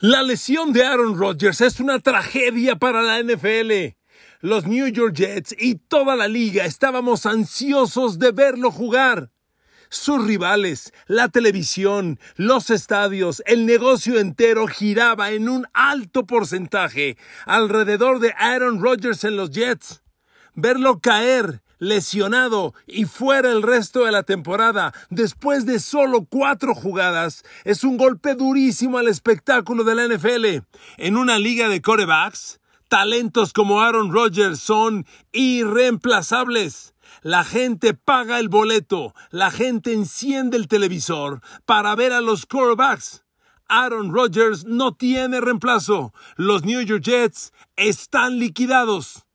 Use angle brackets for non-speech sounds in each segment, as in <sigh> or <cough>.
La lesión de Aaron Rodgers es una tragedia para la NFL. Los New York Jets y toda la liga estábamos ansiosos de verlo jugar. Sus rivales, la televisión, los estadios, el negocio entero giraba en un alto porcentaje alrededor de Aaron Rodgers en los Jets. Verlo caer lesionado y fuera el resto de la temporada después de solo cuatro jugadas es un golpe durísimo al espectáculo de la NFL. En una liga de corebacks, talentos como Aaron Rodgers son irreemplazables. La gente paga el boleto, la gente enciende el televisor para ver a los corebacks Aaron Rodgers no tiene reemplazo. Los New York Jets están liquidados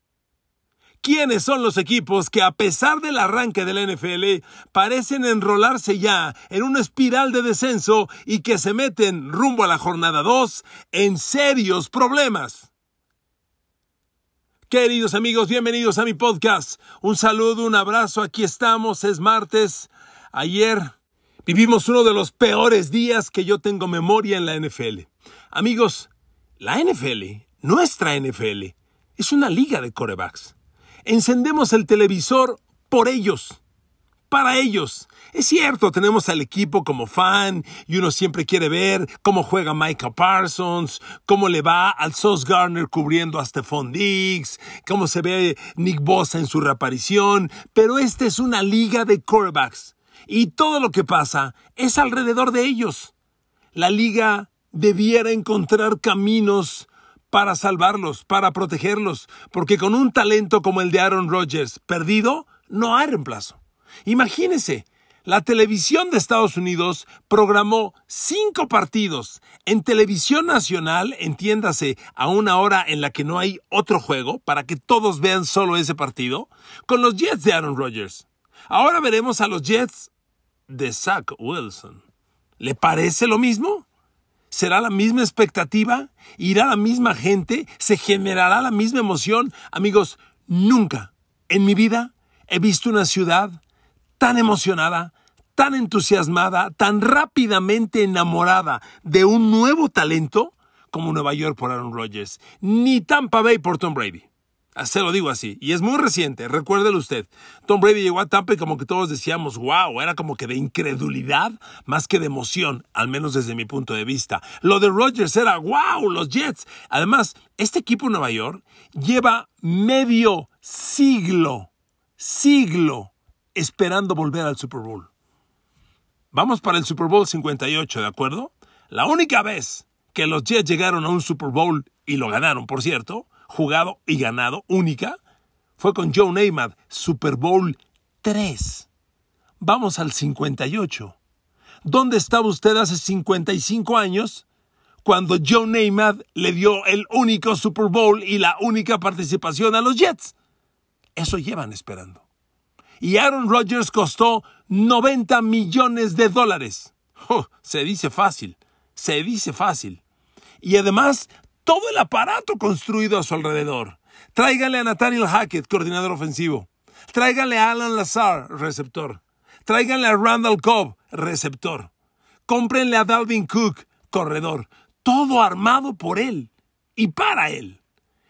quiénes son los equipos que a pesar del arranque de la NFL parecen enrolarse ya en una espiral de descenso y que se meten rumbo a la jornada 2 en serios problemas. Queridos amigos, bienvenidos a mi podcast. Un saludo, un abrazo, aquí estamos, es martes. Ayer vivimos uno de los peores días que yo tengo memoria en la NFL. Amigos, la NFL, nuestra NFL, es una liga de corebacks. Encendemos el televisor por ellos, para ellos. Es cierto, tenemos al equipo como fan y uno siempre quiere ver cómo juega Micah Parsons, cómo le va al Sos Garner cubriendo a Stephon Diggs, cómo se ve Nick Bosa en su reaparición, pero esta es una liga de quarterbacks y todo lo que pasa es alrededor de ellos. La liga debiera encontrar caminos para salvarlos, para protegerlos, porque con un talento como el de Aaron Rodgers perdido, no hay reemplazo. Imagínense, la televisión de Estados Unidos programó cinco partidos en televisión nacional, entiéndase, a una hora en la que no hay otro juego, para que todos vean solo ese partido, con los Jets de Aaron Rodgers. Ahora veremos a los Jets de Zach Wilson. ¿Le parece lo mismo? ¿Será la misma expectativa? ¿Irá la misma gente? ¿Se generará la misma emoción? Amigos, nunca en mi vida he visto una ciudad tan emocionada, tan entusiasmada, tan rápidamente enamorada de un nuevo talento como Nueva York por Aaron Rodgers, ni Tampa Bay por Tom Brady. Se lo digo así. Y es muy reciente, recuérdelo usted. Tom Brady llegó a Tampa y como que todos decíamos, wow, era como que de incredulidad más que de emoción, al menos desde mi punto de vista. Lo de Rodgers era, wow, los Jets. Además, este equipo en Nueva York lleva medio siglo, siglo, esperando volver al Super Bowl. Vamos para el Super Bowl 58, ¿de acuerdo? La única vez que los Jets llegaron a un Super Bowl y lo ganaron, por cierto, jugado y ganado, única, fue con Joe Namath, Super Bowl 3. Vamos al 58. ¿Dónde estaba usted hace 55 años cuando Joe Namath le dio el único Super Bowl y la única participación a los Jets? Eso llevan esperando. Y Aaron Rodgers costó 90 millones de dólares. Oh, se dice fácil, se dice fácil. Y además todo el aparato construido a su alrededor. Tráiganle a Nathaniel Hackett, coordinador ofensivo. Tráiganle a Alan Lazar, receptor. Tráiganle a Randall Cobb, receptor. Cómprenle a Dalvin Cook, corredor. Todo armado por él y para él.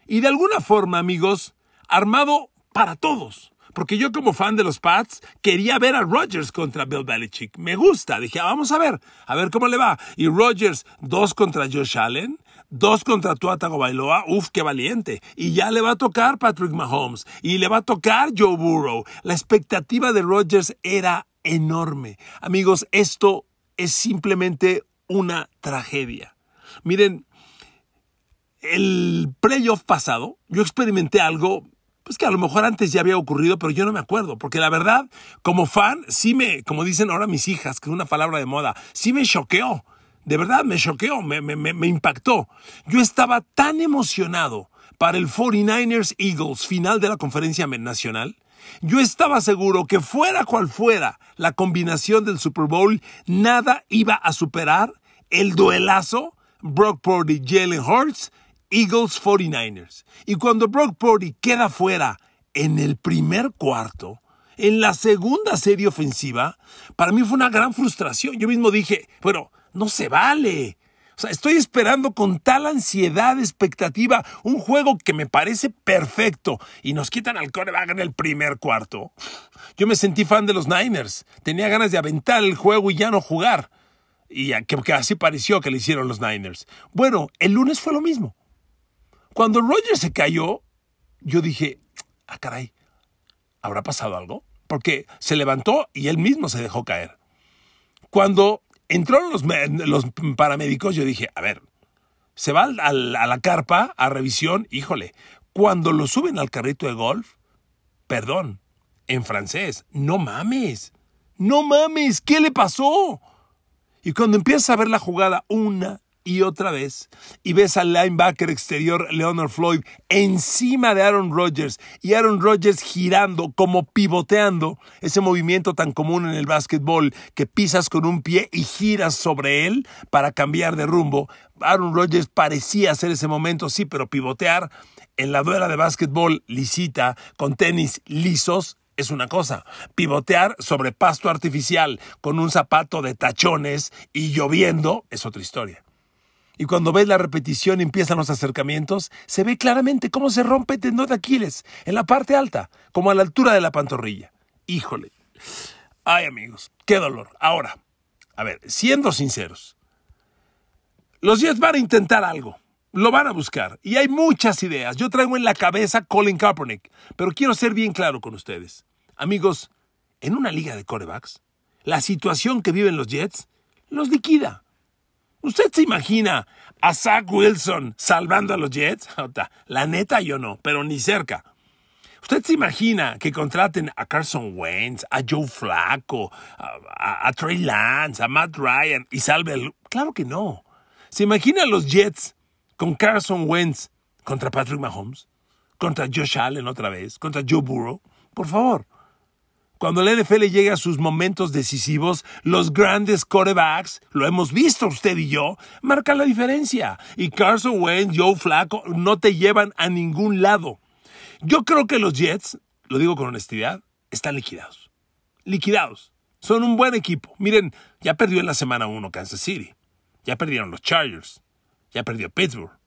Y de alguna forma, amigos, armado para todos. Porque yo como fan de los Pats quería ver a Rodgers contra Bill Belichick. Me gusta. Dije, ah, vamos a ver, a ver cómo le va. Y Rodgers dos contra Josh Allen Dos contrató a Bailoa. uf, qué valiente. Y ya le va a tocar Patrick Mahomes y le va a tocar Joe Burrow. La expectativa de Rodgers era enorme. Amigos, esto es simplemente una tragedia. Miren, el playoff pasado yo experimenté algo pues que a lo mejor antes ya había ocurrido, pero yo no me acuerdo, porque la verdad, como fan, sí me, como dicen ahora mis hijas, que es una palabra de moda, sí me choqueó. De verdad me choqueó, me, impactó. Yo estaba tan emocionado para el 49ers Eagles final de la conferencia nacional. Yo estaba seguro que fuera cual fuera la combinación del Super Bowl, nada iba a superar el duelazo Brock Purdy, Jalen Hurts, Eagles 49ers. Y cuando Brock Purdy queda fuera en el primer cuarto, en la segunda serie ofensiva, para mí fue una gran frustración. Yo mismo dije, bueno, no se vale. O sea, estoy esperando con tal ansiedad, expectativa, un juego que me parece perfecto y nos quitan al coreback en el primer cuarto. Yo me sentí fan de los Niners. Tenía ganas de aventar el juego y ya no jugar. Y que, así pareció que le hicieron los Niners. Bueno, el lunes fue lo mismo. Cuando Rogers se cayó, yo dije, ah, caray, ¿habrá pasado algo? Porque se levantó y él mismo se dejó caer. Cuando entraron los, paramédicos, yo dije, a ver, se va a la carpa a revisión, híjole, cuando lo suben al carrito de golf, perdón, en francés, no mames, no mames, ¿qué le pasó? Y cuando empieza a ver la jugada una y otra vez y ves al linebacker exterior Leonard Floyd encima de Aaron Rodgers y Aaron Rodgers girando como pivoteando ese movimiento tan común en el básquetbol que pisas con un pie y giras sobre él para cambiar de rumbo. Aaron Rodgers parecía hacer ese momento, sí, pero pivotear en la duela de básquetbol lisita con tenis lisos es una cosa, pivotear sobre pasto artificial con un zapato de tachones y lloviendo es otra historia. Y cuando ves la repetición empiezan los acercamientos, se ve claramente cómo se rompe el tendón de Aquiles en la parte alta, como a la altura de la pantorrilla. Híjole. Ay amigos, qué dolor. Ahora, a ver, siendo sinceros, los Jets van a intentar algo. Lo van a buscar. Y hay muchas ideas. Yo traigo en la cabeza Colin Kaepernick. Pero quiero ser bien claro con ustedes. Amigos, en una liga de corebacks, la situación que viven los Jets los liquida. ¿Usted se imagina a Zach Wilson salvando a los Jets? <laughs> La neta yo no, pero ni cerca. ¿Usted se imagina que contraten a Carson Wentz, a Joe Flacco, a, Trey Lance, a Matt Ryan y salve Claro que no. ¿Se imagina a los Jets con Carson Wentz contra Patrick Mahomes? ¿Contra Josh Allen otra vez? ¿Contra Joe Burrow? Por favor. Cuando el NFL llega a sus momentos decisivos, los grandes quarterbacks lo hemos visto usted y yo, marcan la diferencia. Y Carson Wentz, Joe Flacco, no te llevan a ningún lado. Yo creo que los Jets, lo digo con honestidad, están liquidados. Liquidados. Son un buen equipo. Miren, ya perdió en la semana 1 Kansas City. Ya perdieron los Chargers. Ya perdió Pittsburgh.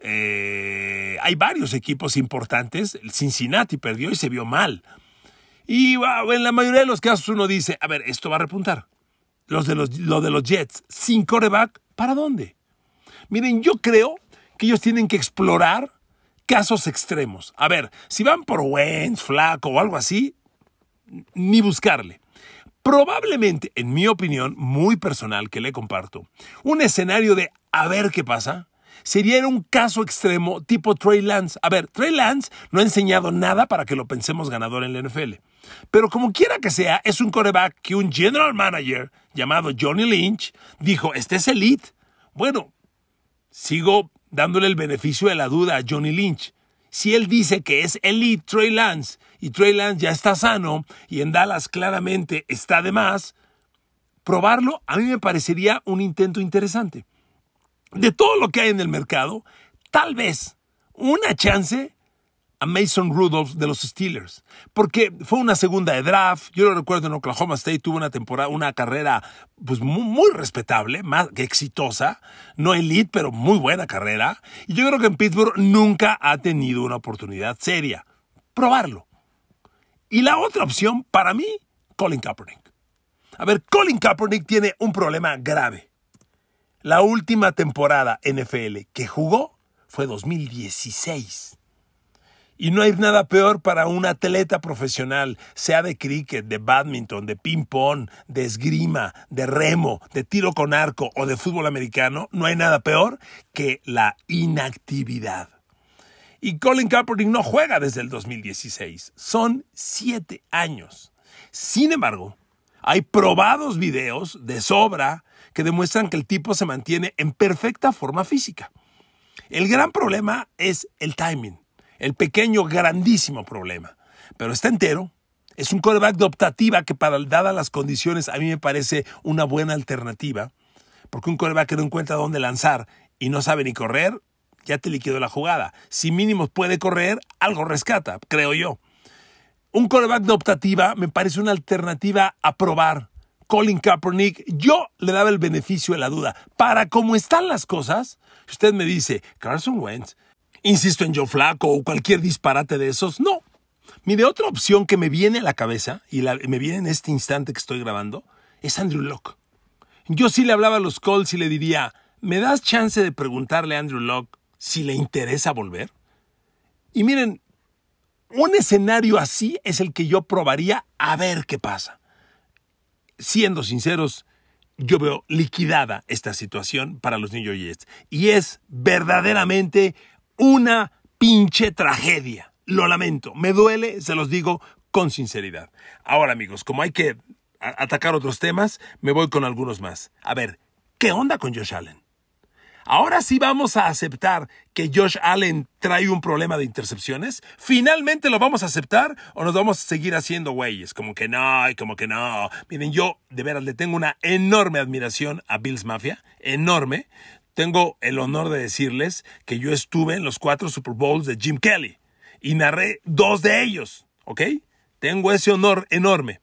Eh, hay varios equipos importantes. El Cincinnati perdió y se vio mal. Y wow, ah, en la mayoría de los casos uno dice, a ver, esto va a repuntar. Los de los, lo de los Jets, sin coreback, ¿para dónde? Miren, yo creo que ellos tienen que explorar casos extremos. A ver, si van por Wentz, Flaco o algo así, ni buscarle. Probablemente, en mi opinión muy personal que le comparto, un escenario de a ver qué pasa sería un caso extremo tipo Trey Lance. A ver, Trey Lance no ha enseñado nada para que lo pensemos ganador en la NFL. Pero como quiera que sea, es un coreback que un general manager llamado Johnny Lynch dijo, este es elite. Bueno, sigo dándole el beneficio de la duda a Johnny Lynch. Si él dice que es elite Trey Lance y Trey Lance ya está sano y en Dallas claramente está de más, probarlo a mí me parecería un intento interesante de todo lo que hay en el mercado, tal vez una chance a Mason Rudolph de los Steelers, porque fue una segunda de draft. Yo lo recuerdo en Oklahoma State tuvo una temporada, una carrera pues, muy, respetable, más que exitosa, no elite, pero muy buena carrera. Y yo creo que en Pittsburgh nunca ha tenido una oportunidad seria. Probarlo. Y la otra opción para mí, Colin Kaepernick. A ver, Colin Kaepernick tiene un problema grave. La última temporada NFL que jugó fue 2016. Y no hay nada peor para un atleta profesional, sea de cricket, de badminton, de ping-pong, de esgrima, de remo, de tiro con arco o de fútbol americano, no hay nada peor que la inactividad. Y Colin Kaepernick no juega desde el 2016. Son siete años. Sin embargo, hay probados videos de sobra que demuestran que el tipo se mantiene en perfecta forma física. El gran problema es el timing, el pequeño, grandísimo problema. Pero está entero. Es un coreback de optativa que para dadas las condiciones a mí me parece una buena alternativa. Porque un coreback que no encuentra dónde lanzar y no sabe ni correr, ya te liquidó la jugada. Si mínimo puede correr, algo rescata, creo yo un coreback de optativa me parece una alternativa a probar. Colin Kaepernick, yo le daba el beneficio de la duda. Para cómo están las cosas, usted me dice, Carson Wentz, insisto en Joe Flacco o cualquier disparate de esos, no. Mire, otra opción que me viene a la cabeza, y me viene en este instante que estoy grabando, es Andrew Locke. Yo sí le hablaba a los Colts y le diría, ¿me das chance de preguntarle a Andrew Locke si le interesa volver? Y miren, un escenario así es el que yo probaría a ver qué pasa. Siendo sinceros, yo veo liquidada esta situación para los New York Jets. Y es verdaderamente una pinche tragedia. Lo lamento, me duele, se los digo con sinceridad. Ahora amigos, como hay que atacar otros temas, me voy con algunos más. A ver, ¿qué onda con Josh Allen? Ahora sí vamos a aceptar que Josh Allen trae un problema de intercepciones. ¿Finalmente lo vamos a aceptar o nos vamos a seguir haciendo güeyes? Como que no, como que no. Miren, yo de veras le tengo una enorme admiración a Bills Mafia, enorme. Tengo el honor de decirles que yo estuve en los cuatro Super Bowls de Jim Kelly y narré dos de ellos, ¿ok? Tengo ese honor enorme.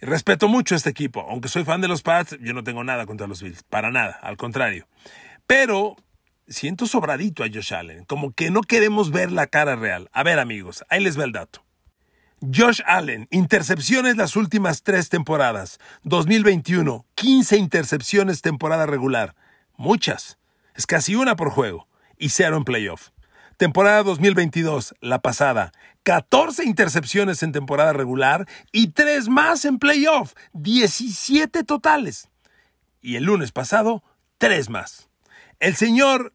Respeto mucho a este equipo, aunque soy fan de los Pats, yo no tengo nada contra los Bills, para nada, al contrario. Pero siento sobradito a Josh Allen, como que no queremos ver la cara real. A ver amigos, ahí les va el dato. Josh Allen, intercepciones las últimas tres temporadas. 2021, 15 intercepciones temporada regular. Muchas. Es casi una por juego. Y cero en playoff. Temporada 2022, la pasada. 14 intercepciones en temporada regular y tres más en playoff. 17 totales. Y el lunes pasado, tres más. El señor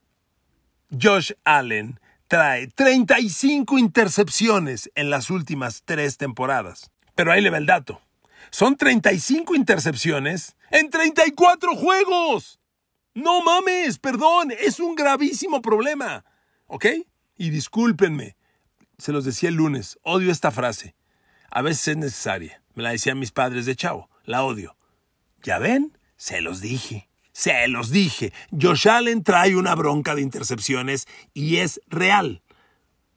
Josh Allen trae 35 intercepciones en las últimas tres temporadas. Pero ahí le va el dato. Son 35 intercepciones en 34 juegos. No mames, perdón, es un gravísimo problema. ¿Ok? Y discúlpenme, se los decía el lunes, odio esta frase. A veces es necesaria. Me la decían mis padres de chavo, la odio. ¿Ya ven? Se los dije. Se los dije, Josh Allen trae una bronca de intercepciones y es real.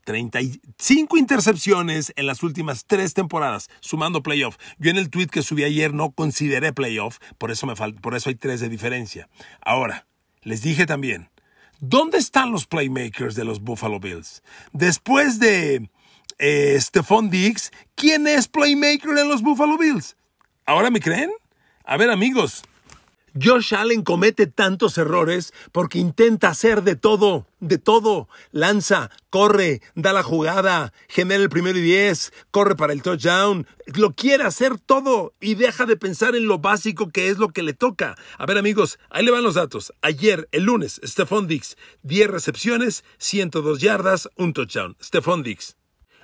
35 intercepciones en las últimas tres temporadas, sumando playoff. Yo en el tweet que subí ayer no consideré playoff, por eso, me por eso hay tres de diferencia. Ahora, les dije también, ¿dónde están los playmakers de los Buffalo Bills? Después de eh, Stephon Diggs, ¿quién es playmaker de los Buffalo Bills? ¿Ahora me creen? A ver amigos, Josh Allen comete tantos errores porque intenta hacer de todo, de todo. Lanza, corre, da la jugada, genera el primero y diez, corre para el touchdown. Lo quiere hacer todo y deja de pensar en lo básico que es lo que le toca. A ver amigos, ahí le van los datos. Ayer, el lunes, Stephon Dix, 10 recepciones, 102 yardas, un touchdown. Stephon Dix.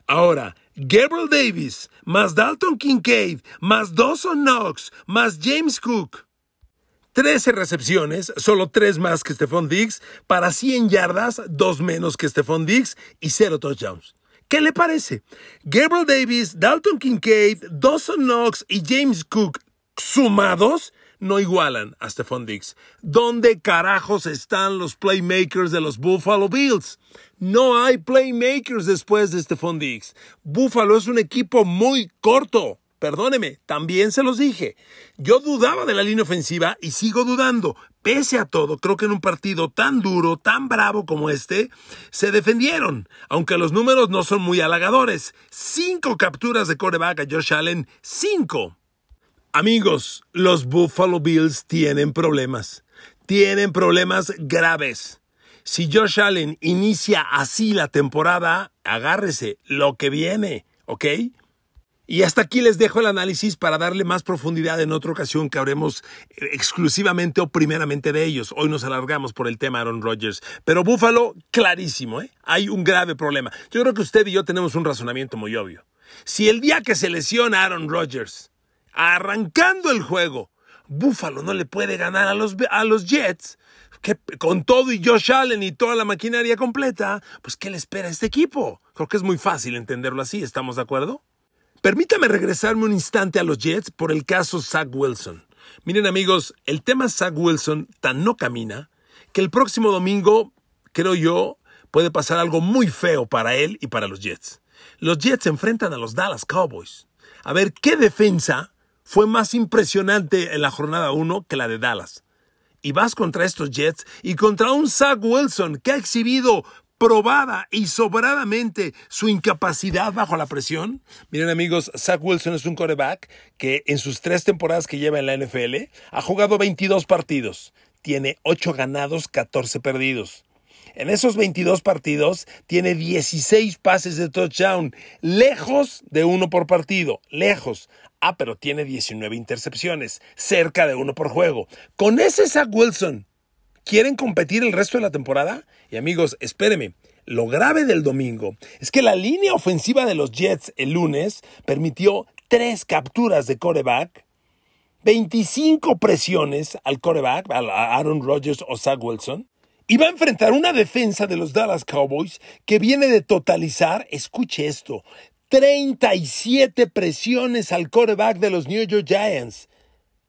Ahora, Gabriel Davis, más Dalton Kincaid, más Dawson Knox, más James Cook. 13 recepciones, solo 3 más que Stephon Diggs, para 100 yardas, 2 menos que Stephon Diggs y 0 touchdowns. ¿Qué le parece? Gabriel Davis, Dalton Kincaid, Dawson Knox y James Cook sumados no igualan a Stephon Diggs. ¿Dónde carajos están los playmakers de los Buffalo Bills? No hay playmakers después de Stephon Diggs. Buffalo es un equipo muy corto. Perdóneme, también se los dije. Yo dudaba de la línea ofensiva y sigo dudando. Pese a todo, creo que en un partido tan duro, tan bravo como este, se defendieron, aunque los números no son muy halagadores. Cinco capturas de coreback a Josh Allen, cinco. Amigos, los Buffalo Bills tienen problemas. Tienen problemas graves. Si Josh Allen inicia así la temporada, agárrese lo que viene, ¿ok? Y hasta aquí les dejo el análisis para darle más profundidad en otra ocasión que habremos eh, exclusivamente o primeramente de ellos. Hoy nos alargamos por el tema Aaron Rodgers. Pero Búfalo, clarísimo, ¿eh? hay un grave problema. Yo creo que usted y yo tenemos un razonamiento muy obvio. Si el día que se lesiona Aaron Rodgers, arrancando el juego, Búfalo no le puede ganar a los, a los Jets, que con todo y Josh Allen y toda la maquinaria completa, pues ¿qué le espera a este equipo? Creo que es muy fácil entenderlo así, ¿estamos de acuerdo? Permítame regresarme un instante a los Jets por el caso Zach Wilson. Miren amigos, el tema Zach Wilson tan no camina que el próximo domingo, creo yo, puede pasar algo muy feo para él y para los Jets. Los Jets enfrentan a los Dallas Cowboys. A ver, ¿qué defensa fue más impresionante en la jornada 1 que la de Dallas? Y vas contra estos Jets y contra un Zach Wilson que ha exhibido probada y sobradamente su incapacidad bajo la presión? Miren amigos, Zach Wilson es un coreback que en sus tres temporadas que lleva en la NFL ha jugado 22 partidos, tiene 8 ganados, 14 perdidos. En esos 22 partidos tiene 16 pases de touchdown, lejos de uno por partido, lejos. Ah, pero tiene 19 intercepciones, cerca de uno por juego. Con ese Zach Wilson, ¿Quieren competir el resto de la temporada? Y amigos, espéreme. Lo grave del domingo es que la línea ofensiva de los Jets el lunes permitió tres capturas de coreback, 25 presiones al coreback, a Aaron Rodgers o Zach Wilson, y va a enfrentar una defensa de los Dallas Cowboys que viene de totalizar, escuche esto, 37 presiones al coreback de los New York Giants,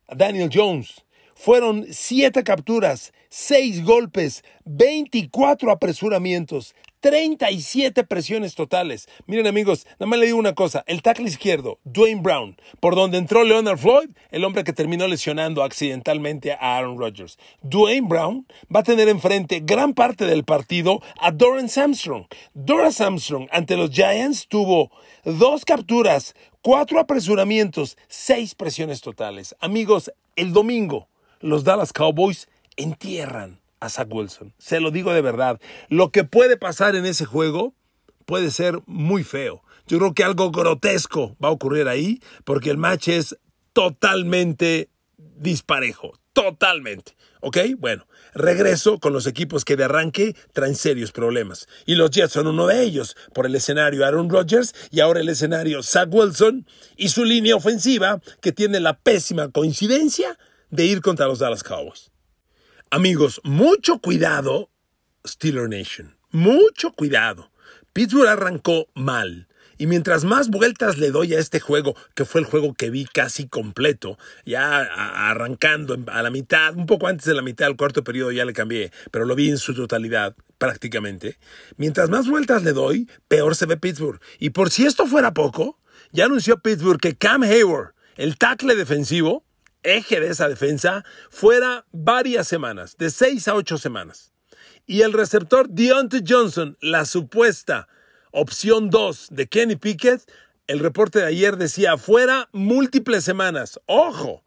Daniel Jones. Fueron siete capturas, 6 golpes, 24 apresuramientos, 37 presiones totales. Miren amigos, nada más le digo una cosa, el tackle izquierdo, Dwayne Brown, por donde entró Leonard Floyd, el hombre que terminó lesionando accidentalmente a Aaron Rodgers. Dwayne Brown va a tener enfrente gran parte del partido a Doran Samstrong. Doran Samstrong ante los Giants tuvo dos capturas, cuatro apresuramientos, seis presiones totales. Amigos, el domingo los Dallas Cowboys entierran a Zach Wilson. Se lo digo de verdad. Lo que puede pasar en ese juego puede ser muy feo. Yo creo que algo grotesco va a ocurrir ahí porque el match es totalmente disparejo. Totalmente. ¿Ok? Bueno, regreso con los equipos que de arranque traen serios problemas. Y los Jets son uno de ellos, por el escenario Aaron Rodgers y ahora el escenario Zach Wilson y su línea ofensiva que tiene la pésima coincidencia de ir contra los Dallas Cowboys. Amigos, mucho cuidado, Steeler Nation. Mucho cuidado. Pittsburgh arrancó mal. Y mientras más vueltas le doy a este juego, que fue el juego que vi casi completo, ya arrancando a la mitad, un poco antes de la mitad del cuarto periodo ya le cambié, pero lo vi en su totalidad prácticamente, mientras más vueltas le doy, peor se ve Pittsburgh. Y por si esto fuera poco, ya anunció Pittsburgh que Cam Hayward, el tackle defensivo, eje de esa defensa fuera varias semanas, de seis a ocho semanas. Y el receptor Deontay Johnson, la supuesta opción 2 de Kenny Pickett, el reporte de ayer decía fuera múltiples semanas. ¡Ojo!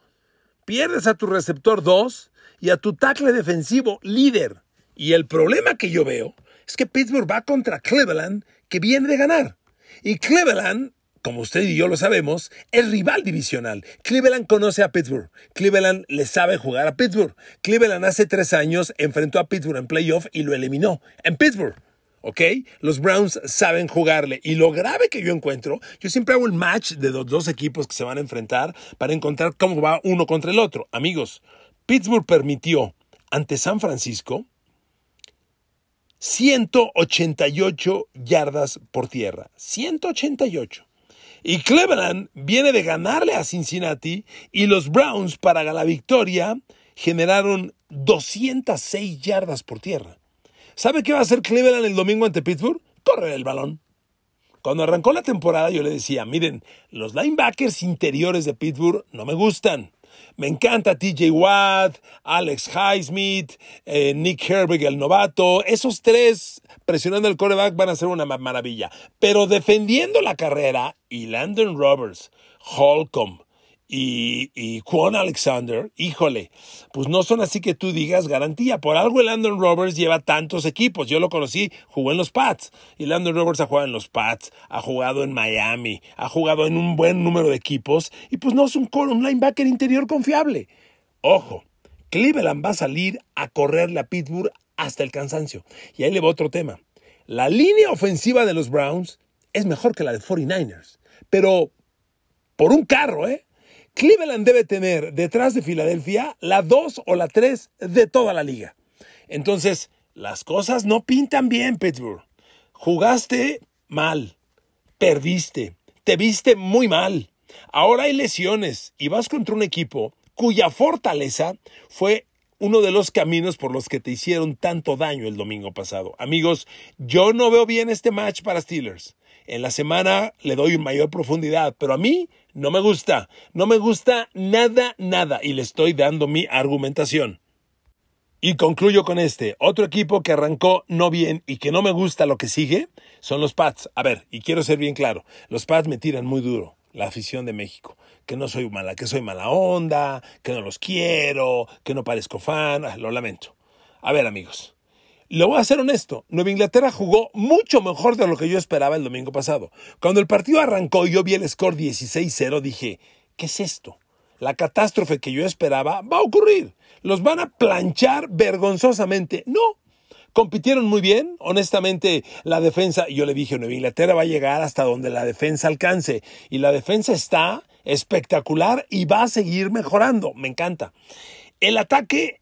Pierdes a tu receptor 2 y a tu tackle defensivo líder. Y el problema que yo veo es que Pittsburgh va contra Cleveland, que viene de ganar. Y Cleveland como usted y yo lo sabemos, es rival divisional. Cleveland conoce a Pittsburgh. Cleveland le sabe jugar a Pittsburgh. Cleveland hace tres años enfrentó a Pittsburgh en playoff y lo eliminó. En Pittsburgh. ¿ok? Los Browns saben jugarle. Y lo grave que yo encuentro, yo siempre hago un match de los dos equipos que se van a enfrentar para encontrar cómo va uno contra el otro. Amigos, Pittsburgh permitió ante San Francisco 188 yardas por tierra. 188. Y Cleveland viene de ganarle a Cincinnati y los Browns para la victoria generaron 206 yardas por tierra. ¿Sabe qué va a hacer Cleveland el domingo ante Pittsburgh? Correr el balón. Cuando arrancó la temporada yo le decía, miren, los linebackers interiores de Pittsburgh no me gustan. Me encanta TJ Watt, Alex Highsmith, eh, Nick Herbig, el novato. Esos tres presionando el coreback van a ser una maravilla. Pero defendiendo la carrera y Landon Roberts, Holcomb, y, Juan Alexander, híjole, pues no son así que tú digas garantía. Por algo el Landon Roberts lleva tantos equipos. Yo lo conocí, jugó en los Pats. Y Landon Roberts ha jugado en los Pats, ha jugado en Miami, ha jugado en un buen número de equipos. Y pues no es un, un linebacker interior confiable. Ojo, Cleveland va a salir a correrle a Pittsburgh hasta el cansancio. Y ahí le va otro tema. La línea ofensiva de los Browns es mejor que la de 49ers. Pero por un carro, ¿eh? Cleveland debe tener detrás de Filadelfia la 2 o la 3 de toda la liga. Entonces, las cosas no pintan bien, Pittsburgh. Jugaste mal, perdiste, te viste muy mal. Ahora hay lesiones y vas contra un equipo cuya fortaleza fue uno de los caminos por los que te hicieron tanto daño el domingo pasado. Amigos, yo no veo bien este match para Steelers. En la semana le doy mayor profundidad, pero a mí no me gusta, no me gusta nada, nada, y le estoy dando mi argumentación. Y concluyo con este. Otro equipo que arrancó no bien y que no me gusta lo que sigue son los Pats. A ver, y quiero ser bien claro, los Pats me tiran muy duro, la afición de México. Que no soy mala, que soy mala onda, que no los quiero, que no parezco fan, ah, lo lamento. A ver amigos, le voy a ser honesto, Nueva Inglaterra jugó mucho mejor de lo que yo esperaba el domingo pasado. Cuando el partido arrancó y yo vi el score 16-0, dije, ¿qué es esto? La catástrofe que yo esperaba va a ocurrir. Los van a planchar vergonzosamente. No, compitieron muy bien. Honestamente, la defensa, yo le dije, Nueva Inglaterra va a llegar hasta donde la defensa alcance. Y la defensa está espectacular y va a seguir mejorando. Me encanta. El ataque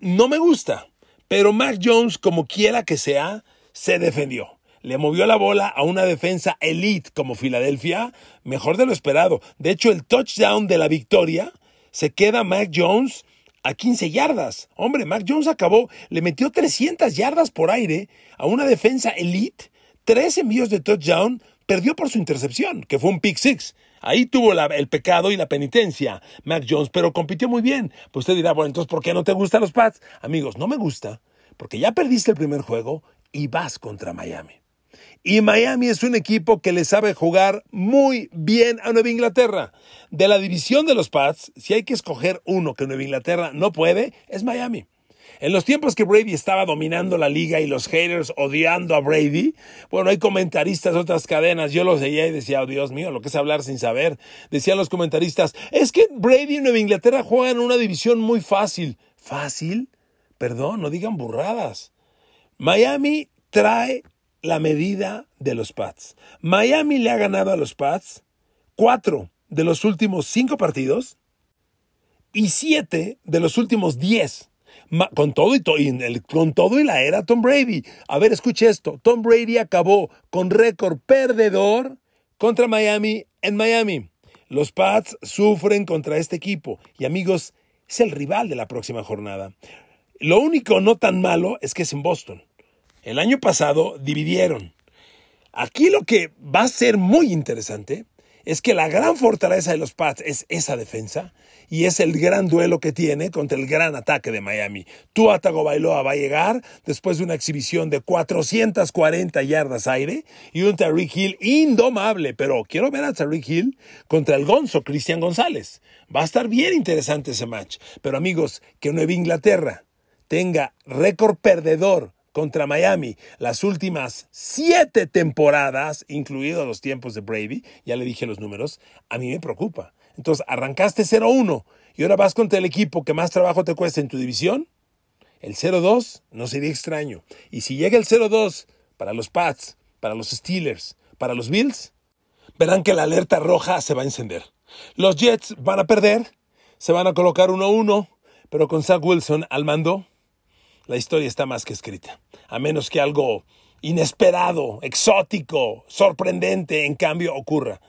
no me gusta. Pero Mac Jones, como quiera que sea, se defendió le movió la bola a una defensa elite como Filadelfia, mejor de lo esperado. De hecho, el touchdown de la victoria se queda Mac Jones a 15 yardas. Hombre, Mac Jones acabó, le metió 300 yardas por aire a una defensa elite, tres envíos de touchdown, perdió por su intercepción, que fue un pick six. Ahí tuvo el pecado y la penitencia Mac Jones, pero compitió muy bien. Pues usted dirá, bueno, entonces, ¿por qué no te gustan los Pats? Amigos, no me gusta, porque ya perdiste el primer juego y vas contra Miami. Y Miami es un equipo que le sabe jugar muy bien a Nueva Inglaterra. De la división de los Pats, si hay que escoger uno que Nueva Inglaterra no puede, es Miami. En los tiempos que Brady estaba dominando la liga y los haters odiando a Brady, bueno, hay comentaristas de otras cadenas, yo los veía y decía, oh, Dios mío, lo que es hablar sin saber. Decían los comentaristas, es que Brady y Nueva Inglaterra juegan una división muy fácil. ¿Fácil? Perdón, no digan burradas. Miami trae la medida de los Pats. Miami le ha ganado a los Pats cuatro de los últimos cinco partidos y siete de los últimos diez con todo y, todo y la era Tom Brady. A ver, escuche esto. Tom Brady acabó con récord perdedor contra Miami en Miami. Los Pats sufren contra este equipo y amigos, es el rival de la próxima jornada. Lo único no tan malo es que es en Boston. El año pasado dividieron. Aquí lo que va a ser muy interesante es que la gran fortaleza de los Pats es esa defensa y es el gran duelo que tiene contra el gran ataque de Miami. Atago Bailoa va a llegar después de una exhibición de 440 yardas aire y un Tarik Hill indomable, pero quiero ver a Tarik Hill contra el Gonzo Cristian González. Va a estar bien interesante ese match. Pero amigos, que Nueva Inglaterra tenga récord perdedor contra Miami las últimas siete temporadas, incluidos los tiempos de Brady, ya le dije los números, a mí me preocupa. Entonces, arrancaste 0-1 y ahora vas contra el equipo que más trabajo te cuesta en tu división. El 0-2 no sería extraño. Y si llega el 0-2 para los Pats, para los Steelers, para los Bills, verán que la alerta roja se va a encender. Los Jets van a perder, se van a colocar 1-1, pero con Zach Wilson al mando, la historia está más que escrita. A menos que algo inesperado, exótico, sorprendente, en cambio, ocurra.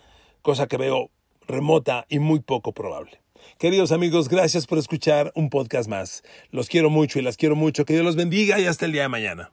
Cosa que veo remota y muy poco probable. Queridos amigos, gracias por escuchar un podcast más. Los quiero mucho y las quiero mucho. Que Dios los bendiga y hasta el día de mañana.